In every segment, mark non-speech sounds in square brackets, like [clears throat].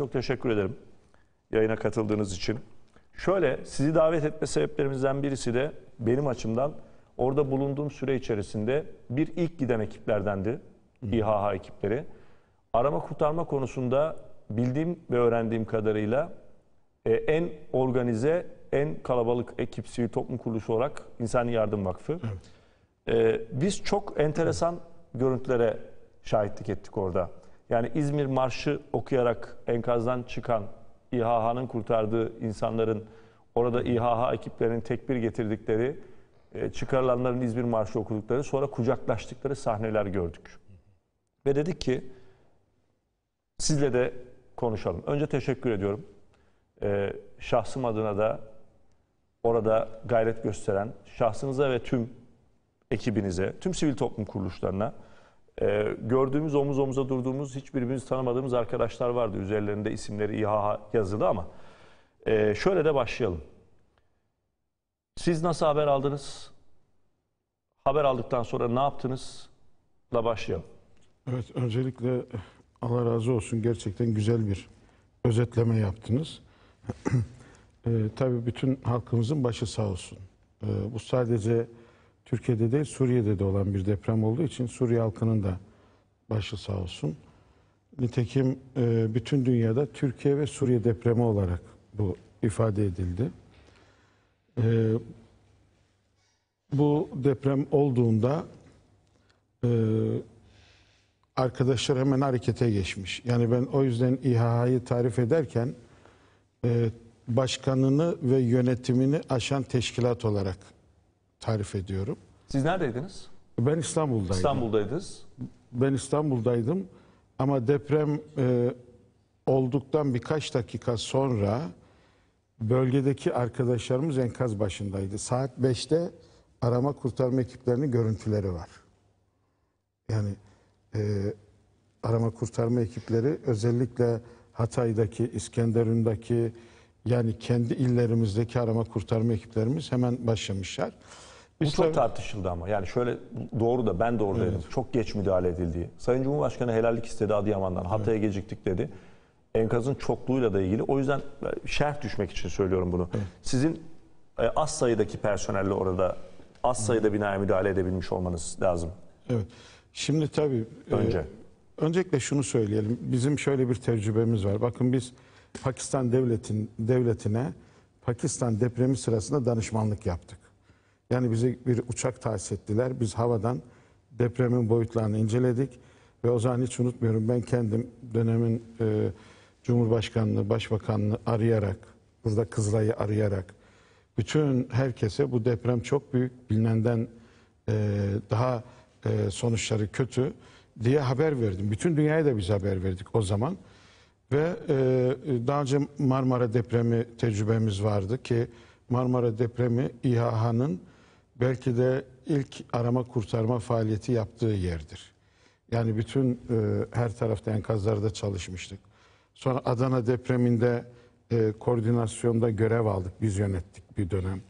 Çok teşekkür ederim yayına katıldığınız için. Şöyle sizi davet etme sebeplerimizden birisi de benim açımdan orada bulunduğum süre içerisinde bir ilk giden ekiplerdendi. İHA ekipleri. Arama kurtarma konusunda bildiğim ve öğrendiğim kadarıyla e, en organize, en kalabalık ekip sivil toplum kuruluşu olarak İnsani Yardım Vakfı. Evet. E, biz çok enteresan evet. görüntülere şahitlik ettik orada. Yani İzmir Marşı okuyarak enkazdan çıkan İHH'nın kurtardığı insanların orada İHH ekiplerinin tekbir getirdikleri, e, çıkarılanların İzmir Marşı okudukları, sonra kucaklaştıkları sahneler gördük. Ve dedik ki sizle de konuşalım. Önce teşekkür ediyorum. E, şahsım adına da orada gayret gösteren şahsınıza ve tüm ekibinize, tüm sivil toplum kuruluşlarına ee, gördüğümüz omuz omuza durduğumuz hiçbirimiz tanımadığımız arkadaşlar vardı. Üzerlerinde isimleri İHA yazılı ama ee, şöyle de başlayalım. Siz nasıl haber aldınız? Haber aldıktan sonra ne yaptınız? La başlayalım. Evet, öncelikle eh, Allah razı olsun gerçekten güzel bir özetleme yaptınız. e, [clears throat] tabii bütün halkımızın başı sağ olsun. E, bu sadece Türkiye'de de Suriye'de de olan bir deprem olduğu için Suriye halkının da başı sağ olsun. Nitekim e, bütün dünyada Türkiye ve Suriye depremi olarak bu ifade edildi. E, bu deprem olduğunda e, arkadaşlar hemen harekete geçmiş. Yani ben o yüzden İHA'yı tarif ederken e, başkanını ve yönetimini aşan teşkilat olarak tarif ediyorum. Siz neredeydiniz? Ben İstanbul'daydım. İstanbul'daydınız. Ben İstanbul'daydım ama deprem e, olduktan birkaç dakika sonra bölgedeki arkadaşlarımız enkaz başındaydı. Saat 5'te arama kurtarma ekiplerinin görüntüleri var. Yani e, arama kurtarma ekipleri özellikle Hatay'daki, İskenderun'daki yani kendi illerimizdeki arama kurtarma ekiplerimiz hemen başlamışlar. Bu İşte- çok tartışıldı ama. Yani şöyle doğru da ben doğru dedim. Çok geç müdahale edildiği. Sayın Cumhurbaşkanı helallik istedi Adıyaman'dan. Hatay'a geciktik dedi. Enkazın çokluğuyla da ilgili. O yüzden e, şerh düşmek için söylüyorum bunu. Sizin e, az sayıdaki personelle orada az sayıda binaya müdahale edebilmiş olmanız lazım Evet. Şimdi tabii e, önce. öncelikle şunu söyleyelim. Bizim şöyle bir tecrübemiz var. Bakın biz Pakistan devletin devletine Pakistan depremi sırasında danışmanlık yaptık. Yani bize bir uçak tahsis ettiler. Biz havadan depremin boyutlarını inceledik. Ve o zaman hiç unutmuyorum ben kendim dönemin e, Cumhurbaşkanlığı, Başbakanlığı arayarak, burada Kızılay'ı arayarak bütün herkese bu deprem çok büyük, bilinenden e, daha e, sonuçları kötü diye haber verdim. Bütün dünyaya da biz haber verdik o zaman. Ve e, daha önce Marmara depremi tecrübemiz vardı ki Marmara depremi İHA'nın belki de ilk arama kurtarma faaliyeti yaptığı yerdir. Yani bütün e, her tarafta enkazlarda çalışmıştık. Sonra Adana depreminde e, koordinasyonda görev aldık, biz yönettik bir dönem.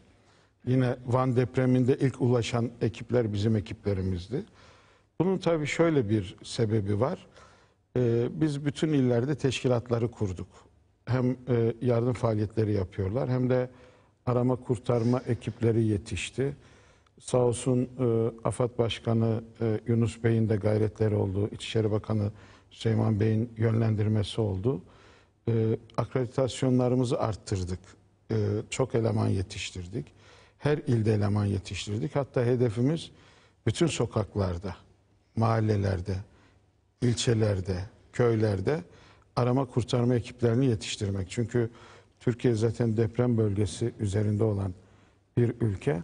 Yine Van depreminde ilk ulaşan ekipler bizim ekiplerimizdi. Bunun tabii şöyle bir sebebi var. E, biz bütün illerde teşkilatları kurduk. Hem e, yardım faaliyetleri yapıyorlar hem de arama kurtarma ekipleri yetişti. Sağ olsun e, AFAD Başkanı e, Yunus Bey'in de gayretleri oldu. İçişleri Bakanı Süleyman Bey'in yönlendirmesi oldu. E, akreditasyonlarımızı arttırdık. E, çok eleman yetiştirdik. Her ilde eleman yetiştirdik. Hatta hedefimiz bütün sokaklarda, mahallelerde, ilçelerde, köylerde arama kurtarma ekiplerini yetiştirmek. Çünkü Türkiye zaten deprem bölgesi üzerinde olan bir ülke.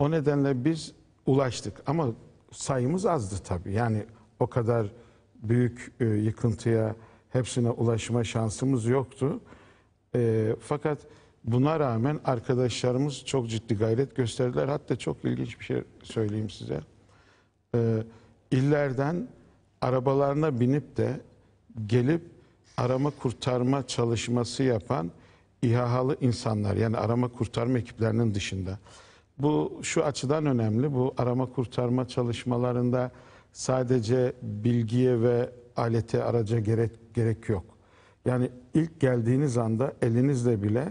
O nedenle biz ulaştık ama sayımız azdı tabii. Yani o kadar büyük e, yıkıntıya hepsine ulaşma şansımız yoktu. E, fakat buna rağmen arkadaşlarımız çok ciddi gayret gösterdiler. Hatta çok ilginç bir şey söyleyeyim size. E, illerden arabalarına binip de gelip arama kurtarma çalışması yapan İHA'lı insanlar yani arama kurtarma ekiplerinin dışında bu şu açıdan önemli. Bu arama kurtarma çalışmalarında sadece bilgiye ve alete araca gerek, gerek yok. Yani ilk geldiğiniz anda elinizle bile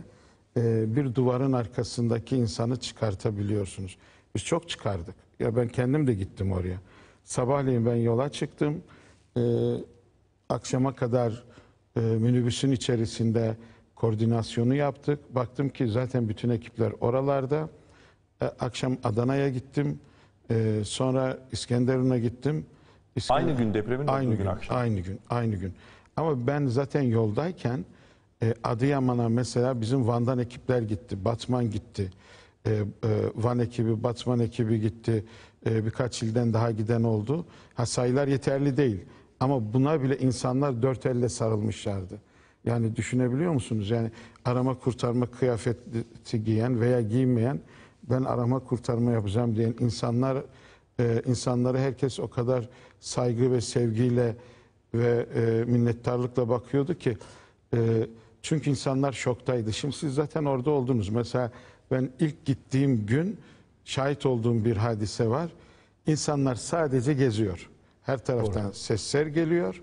e, bir duvarın arkasındaki insanı çıkartabiliyorsunuz. Biz çok çıkardık. Ya ben kendim de gittim oraya. Sabahleyin ben yola çıktım. E, akşama kadar e, minibüsün içerisinde koordinasyonu yaptık. Baktım ki zaten bütün ekipler oralarda. E, akşam Adana'ya gittim. E, sonra İskenderun'a gittim. İskender... Aynı gün depremin aynı gün, gün akşam. Aynı gün, aynı gün. Ama ben zaten yoldayken e, Adıyaman'a mesela bizim Van'dan ekipler gitti. Batman gitti. Van ekibi, Batman ekibi gitti. birkaç ilden daha giden oldu. Ha, sayılar yeterli değil. Ama buna bile insanlar dört elle sarılmışlardı. Yani düşünebiliyor musunuz? Yani arama kurtarma kıyafeti giyen veya giymeyen ben arama kurtarma yapacağım diyen insanlar e, insanları herkes o kadar saygı ve sevgiyle ve e, minnettarlıkla bakıyordu ki e, çünkü insanlar şoktaydı. Şimdi siz zaten orada oldunuz. Mesela ben ilk gittiğim gün şahit olduğum bir hadise var. İnsanlar sadece geziyor. Her taraftan Doğru. sesler geliyor.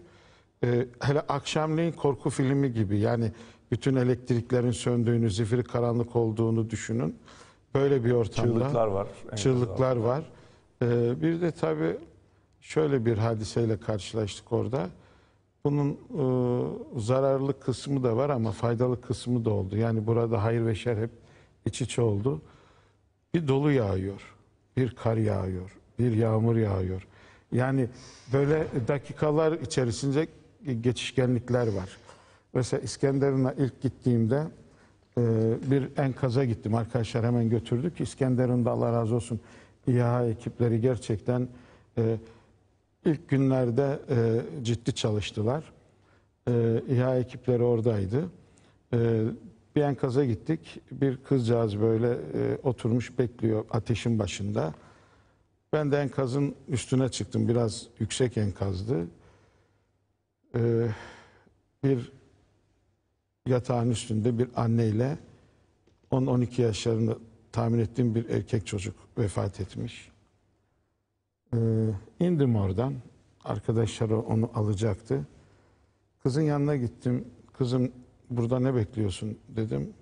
Ee, hele akşamleyin korku filmi gibi yani bütün elektriklerin söndüğünü, zifiri karanlık olduğunu düşünün. Böyle bir ortamda. Çığlıklar var. Çığlıklar var. Ee, bir de tabii şöyle bir hadiseyle karşılaştık orada. Bunun e, zararlı kısmı da var ama faydalı kısmı da oldu. Yani burada hayır ve şer hep iç içe oldu. Bir dolu yağıyor, bir kar yağıyor, bir yağmur yağıyor. Yani böyle dakikalar içerisinde geçişkenlikler var. Mesela İskenderun'a ilk gittiğimde e, bir enkaza gittim. Arkadaşlar hemen götürdük. İskenderun'da Allah razı olsun İHA ekipleri gerçekten e, ilk günlerde e, ciddi çalıştılar. E, İHA ekipleri oradaydı. E, bir enkaza gittik. Bir kızcağız böyle e, oturmuş bekliyor ateşin başında. Ben de enkazın üstüne çıktım. Biraz yüksek enkazdı. Ee, bir yatağın üstünde bir anneyle 10-12 yaşlarını tahmin ettiğim bir erkek çocuk vefat etmiş. Ee, indim oradan. Arkadaşları onu alacaktı. Kızın yanına gittim. Kızım burada ne bekliyorsun dedim.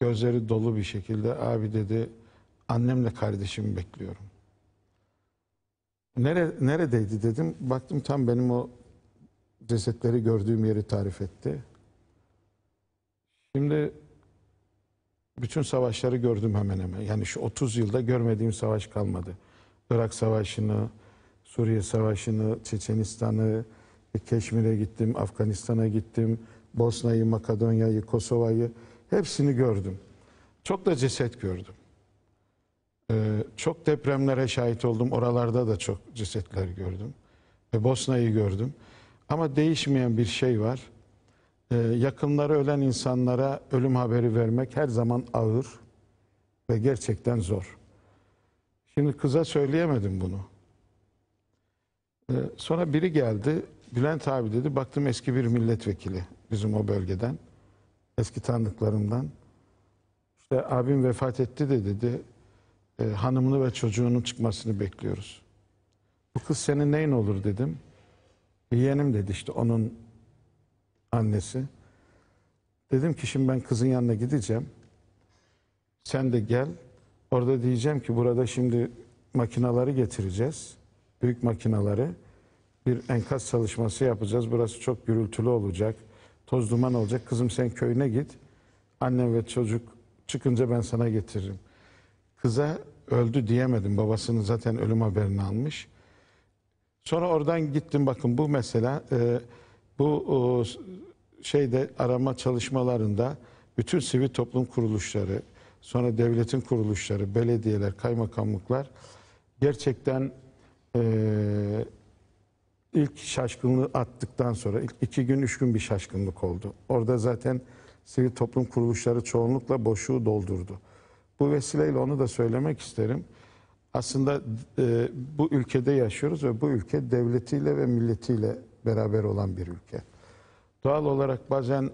Gözleri dolu bir şekilde abi dedi annemle kardeşimi bekliyorum. Nere, neredeydi dedim. Baktım tam benim o cesetleri gördüğüm yeri tarif etti. Şimdi bütün savaşları gördüm hemen hemen. Yani şu 30 yılda görmediğim savaş kalmadı. Irak Savaşı'nı, Suriye Savaşı'nı, Çeçenistan'ı, Keşmir'e gittim, Afganistan'a gittim, Bosna'yı, Makedonya'yı, Kosova'yı hepsini gördüm. Çok da ceset gördüm. Ee, çok depremlere şahit oldum. Oralarda da çok cesetler gördüm. Ve Bosna'yı gördüm. Ama değişmeyen bir şey var. Ee, yakınları ölen insanlara ölüm haberi vermek her zaman ağır ve gerçekten zor. Şimdi kıza söyleyemedim bunu. Ee, sonra biri geldi. Bülent abi dedi baktım eski bir milletvekili bizim o bölgeden. Eski tanıdıklarımdan. İşte abim vefat etti de dedi. E, hanımını ve çocuğunun çıkmasını bekliyoruz. Bu kız senin neyin olur dedim. Yeğenim dedi işte onun annesi. Dedim ki şimdi ben kızın yanına gideceğim. Sen de gel. Orada diyeceğim ki burada şimdi makinaları getireceğiz. Büyük makinaları. Bir enkaz çalışması yapacağız. Burası çok gürültülü olacak. Toz duman olacak. Kızım sen köyüne git. Annem ve çocuk çıkınca ben sana getiririm. Kıza öldü diyemedim. Babasının zaten ölüm haberini almış. Sonra oradan gittim bakın bu mesela e, bu e, şeyde arama çalışmalarında bütün sivil toplum kuruluşları, sonra devletin kuruluşları, belediyeler, kaymakamlıklar gerçekten e, ilk şaşkınlığı attıktan sonra ilk iki gün üç gün bir şaşkınlık oldu. Orada zaten sivil toplum kuruluşları çoğunlukla boşluğu doldurdu. Bu vesileyle onu da söylemek isterim. Aslında e, bu ülkede yaşıyoruz ve bu ülke devletiyle ve milletiyle beraber olan bir ülke. Doğal olarak bazen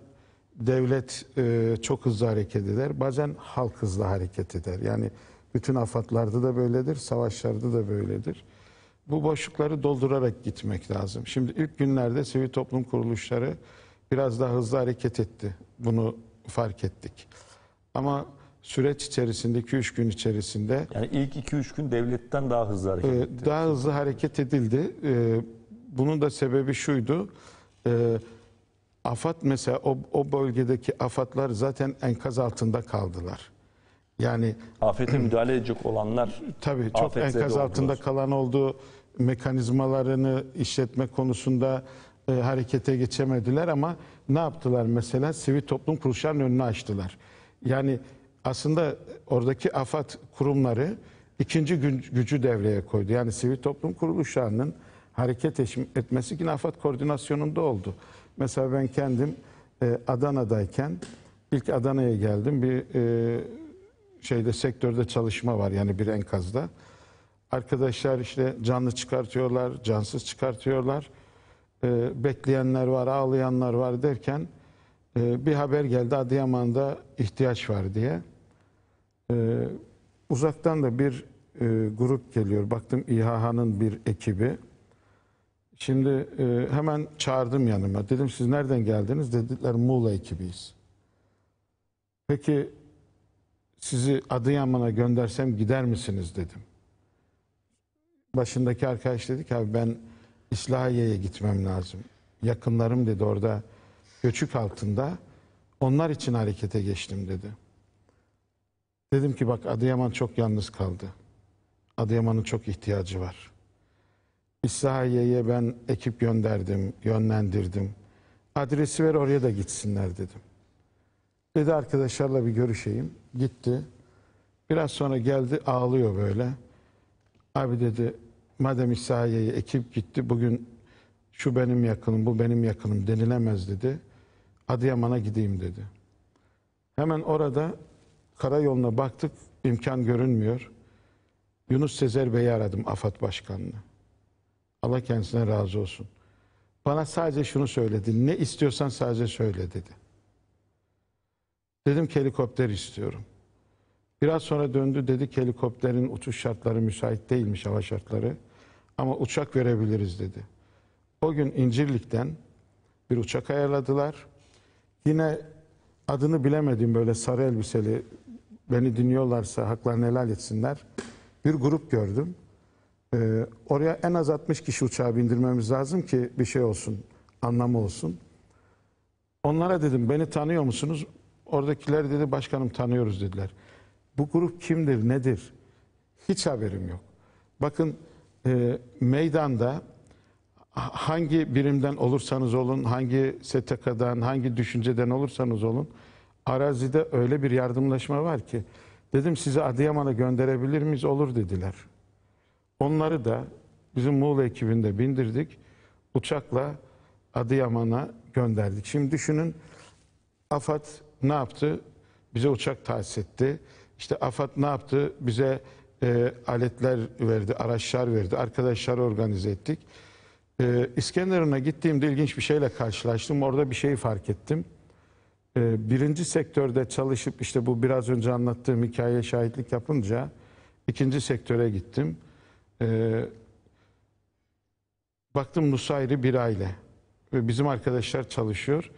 devlet e, çok hızlı hareket eder, bazen halk hızlı hareket eder. Yani bütün afatlarda da böyledir, savaşlarda da böyledir. Bu boşlukları doldurarak gitmek lazım. Şimdi ilk günlerde sivil toplum kuruluşları biraz daha hızlı hareket etti. Bunu fark ettik. Ama süreç içerisinde 2-3 gün içerisinde yani ilk 2-3 gün devletten daha hızlı hareket edildi. Daha hızlı hareket edildi. E, bunun da sebebi şuydu. E, Afat mesela o, o bölgedeki afatlar zaten enkaz altında kaldılar. Yani afete müdahale edecek olanlar tabii çok enkaz altında oldular. kalan olduğu mekanizmalarını işletme konusunda e, harekete geçemediler ama ne yaptılar mesela sivil toplum kuruluşlarının önünü açtılar. Yani aslında oradaki afat kurumları ikinci gücü devreye koydu. Yani sivil toplum kuruluşlarının hareket etmesi ki afat koordinasyonunda oldu. Mesela ben kendim e, Adana'dayken ilk Adana'ya geldim. Bir e, şeyde sektörde çalışma var yani bir enkazda. Arkadaşlar işte canlı çıkartıyorlar, cansız çıkartıyorlar. E, bekleyenler var, ağlayanlar var derken e, bir haber geldi Adıyaman'da ihtiyaç var diye. E, uzaktan da bir e, grup geliyor. Baktım İHA'nın bir ekibi. Şimdi e, hemen çağırdım yanıma. Dedim siz nereden geldiniz? Dediler Muğla ekibiyiz. Peki sizi Adıyaman'a göndersem gider misiniz dedim. Başındaki arkadaş dedi ki abi ben İslahiye'ye gitmem lazım. Yakınlarım dedi orada göçük altında. Onlar için harekete geçtim dedi. Dedim ki bak Adıyaman çok yalnız kaldı. Adıyaman'ın çok ihtiyacı var. İsrail'e ben ekip gönderdim, yönlendirdim. Adresi ver oraya da gitsinler dedim. Dedi arkadaşlarla bir görüşeyim. Gitti. Biraz sonra geldi ağlıyor böyle. Abi dedi madem İsrail'e ekip gitti bugün şu benim yakınım bu benim yakınım denilemez dedi. Adıyaman'a gideyim dedi. Hemen orada karayoluna baktık imkan görünmüyor. Yunus Sezer Bey'i aradım AFAD Başkanı'nı. Allah kendisine razı olsun. Bana sadece şunu söyledi. Ne istiyorsan sadece söyle dedi. Dedim ki helikopter istiyorum. Biraz sonra döndü dedi ki helikopterin uçuş şartları müsait değilmiş hava şartları. Ama uçak verebiliriz dedi. O gün İncirlik'ten bir uçak ayarladılar. Yine adını bilemedim böyle sarı elbiseli beni dinliyorlarsa haklarını helal etsinler. Bir grup gördüm. Ee, oraya en az 60 kişi uçağa bindirmemiz lazım ki bir şey olsun, anlamı olsun. Onlara dedim beni tanıyor musunuz? Oradakiler dedi başkanım tanıyoruz dediler. Bu grup kimdir, nedir? Hiç haberim yok. Bakın e, meydanda hangi birimden olursanız olun, hangi STK'dan, hangi düşünceden olursanız olun arazide öyle bir yardımlaşma var ki dedim sizi Adıyaman'a gönderebilir miyiz? Olur dediler. Onları da bizim Muğla ekibinde bindirdik. Uçakla Adıyaman'a gönderdik. Şimdi düşünün AFAD ne yaptı? Bize uçak tahsis etti. İşte AFAD ne yaptı? Bize e, aletler verdi, araçlar verdi. Arkadaşlar organize ettik. E, İskenderun'a gittiğimde ilginç bir şeyle karşılaştım. Orada bir şeyi fark ettim. E, birinci sektörde çalışıp işte bu biraz önce anlattığım hikayeye şahitlik yapınca ikinci sektöre gittim. Ee, baktım Nusayri bir aile. Ve bizim arkadaşlar çalışıyor.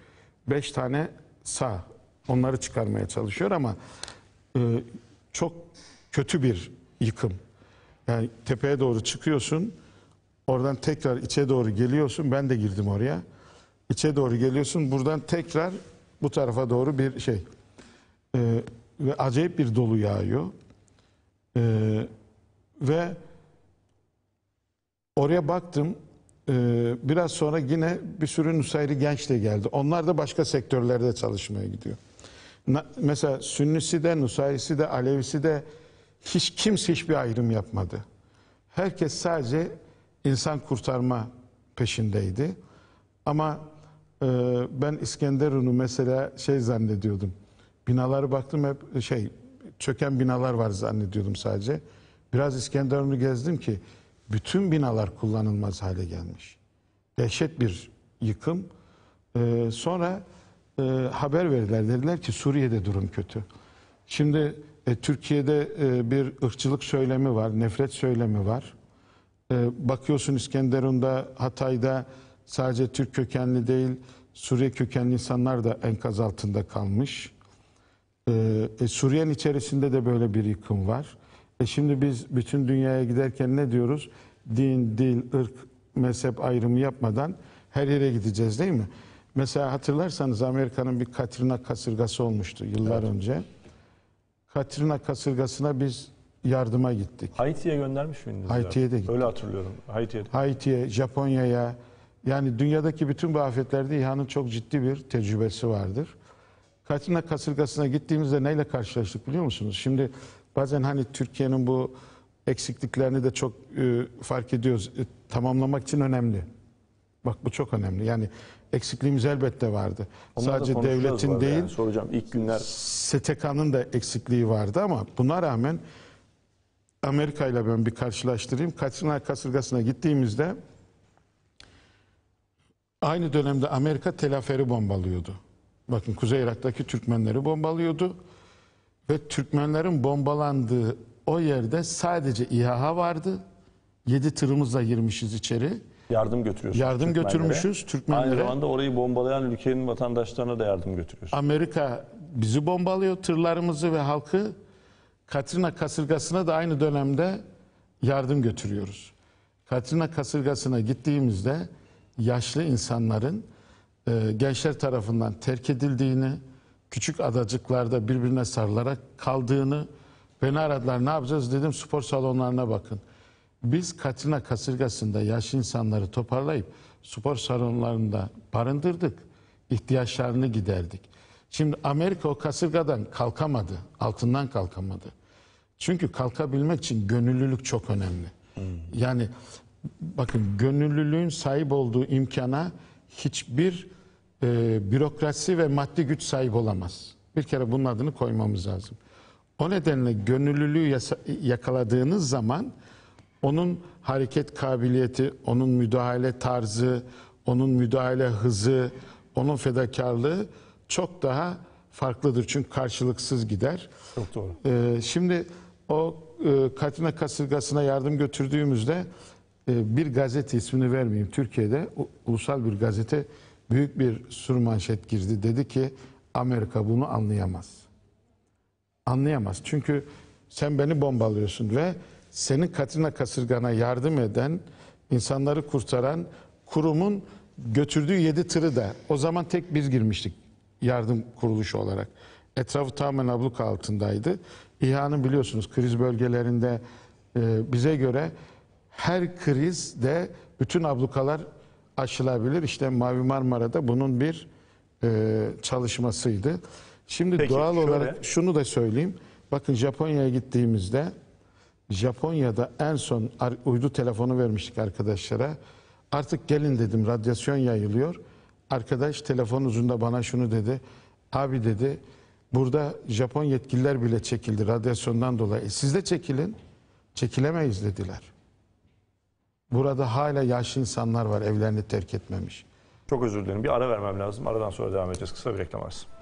Beş tane sağ. Onları çıkarmaya çalışıyor ama e, çok kötü bir yıkım. Yani tepeye doğru çıkıyorsun. Oradan tekrar içe doğru geliyorsun. Ben de girdim oraya. İçe doğru geliyorsun. Buradan tekrar bu tarafa doğru bir şey. Ee, ve acayip bir dolu yağıyor. Ee, ve Oraya baktım. E, biraz sonra yine bir sürü Nusayri genç de geldi. Onlar da başka sektörlerde çalışmaya gidiyor. mesela Sünnisi de, Nusayrisi de, Alevisi de hiç kimse hiçbir ayrım yapmadı. Herkes sadece insan kurtarma peşindeydi. Ama e, ben İskenderun'u mesela şey zannediyordum. Binaları baktım hep şey çöken binalar var zannediyordum sadece. Biraz İskenderun'u gezdim ki bütün binalar kullanılmaz hale gelmiş. Dehşet bir yıkım. Ee, sonra e, haber verdiler. Dediler ki Suriye'de durum kötü. Şimdi e, Türkiye'de e, bir ırkçılık söylemi var, nefret söylemi var. E, bakıyorsun İskenderun'da, Hatay'da sadece Türk kökenli değil, Suriye kökenli insanlar da enkaz altında kalmış. E, e, Suriye'nin içerisinde de böyle bir yıkım var. E şimdi biz bütün dünyaya giderken ne diyoruz? Din, dil, ırk, mezhep ayrımı yapmadan her yere gideceğiz değil mi? Mesela hatırlarsanız Amerika'nın bir Katrina kasırgası olmuştu yıllar evet. önce. Katrina kasırgasına biz yardıma gittik. Haiti'ye göndermiş miydiniz? Haiti'ye de gittik. Öyle hatırlıyorum. Haiti'ye. Haiti'ye, Japonya'ya. Yani dünyadaki bütün bu afetlerde İHA'nın çok ciddi bir tecrübesi vardır. Katrina kasırgasına gittiğimizde neyle karşılaştık biliyor musunuz? Şimdi bazen hani Türkiye'nin bu eksikliklerini de çok e, fark ediyoruz. E, tamamlamak için önemli. Bak bu çok önemli. Yani eksikliğimiz elbette vardı. Onları Sadece devletin değil. Yani, soracağım ilk günler STK'nın da eksikliği vardı ama buna rağmen Amerika ile ben bir karşılaştırayım. Katrina kasırgasına gittiğimizde aynı dönemde Amerika telaferi bombalıyordu. Bakın Kuzey Irak'taki Türkmenleri bombalıyordu. Ve Türkmenlerin bombalandığı o yerde sadece İHA vardı. 7 tırımızla girmişiz içeri. Yardım götürüyoruz. Yardım Türkmenlere. götürmüşüz Türkmenlere. Aynı zamanda orayı bombalayan ülkenin vatandaşlarına da yardım götürüyoruz. Amerika bizi bombalıyor tırlarımızı ve halkı. Katrina kasırgasına da aynı dönemde yardım götürüyoruz. Katrina kasırgasına gittiğimizde yaşlı insanların e, gençler tarafından terk edildiğini, küçük adacıklarda birbirine sarılarak kaldığını beni aradılar. Ne yapacağız dedim spor salonlarına bakın. Biz Katrina kasırgasında yaş insanları toparlayıp spor salonlarında barındırdık. ihtiyaçlarını giderdik. Şimdi Amerika o kasırgadan kalkamadı. Altından kalkamadı. Çünkü kalkabilmek için gönüllülük çok önemli. Hmm. Yani bakın gönüllülüğün sahip olduğu imkana hiçbir e, bürokrasi ve maddi güç sahibi olamaz. Bir kere bunun adını koymamız lazım. O nedenle gönüllülüğü yakaladığınız zaman onun hareket kabiliyeti, onun müdahale tarzı, onun müdahale hızı, onun fedakarlığı çok daha farklıdır. Çünkü karşılıksız gider. Çok doğru. Ee, şimdi o e, Katrina kasırgasına yardım götürdüğümüzde e, bir gazete ismini vermeyeyim. Türkiye'de ulusal bir gazete büyük bir sürmanşet girdi. Dedi ki Amerika bunu anlayamaz. Anlayamaz. Çünkü sen beni bombalıyorsun ve senin Katrina kasırgana yardım eden, insanları kurtaran kurumun götürdüğü yedi tırı da o zaman tek biz girmiştik yardım kuruluşu olarak. Etrafı tamamen abluka altındaydı. İHA'nın biliyorsunuz kriz bölgelerinde bize göre her krizde bütün ablukalar aşılabilir. İşte Mavi Marmara'da bunun bir e, çalışmasıydı. Şimdi Peki, doğal şöyle... olarak şunu da söyleyeyim. Bakın Japonya'ya gittiğimizde Japonya'da en son uydu telefonu vermiştik arkadaşlara. Artık gelin dedim radyasyon yayılıyor. Arkadaş telefon uzunda bana şunu dedi. Abi dedi burada Japon yetkililer bile çekildi radyasyondan dolayı. E, siz de çekilin. Çekilemeyiz dediler. Burada hala yaşlı insanlar var evlerini terk etmemiş. Çok özür dilerim. Bir ara vermem lazım. Aradan sonra devam edeceğiz. Kısa bir reklam arası.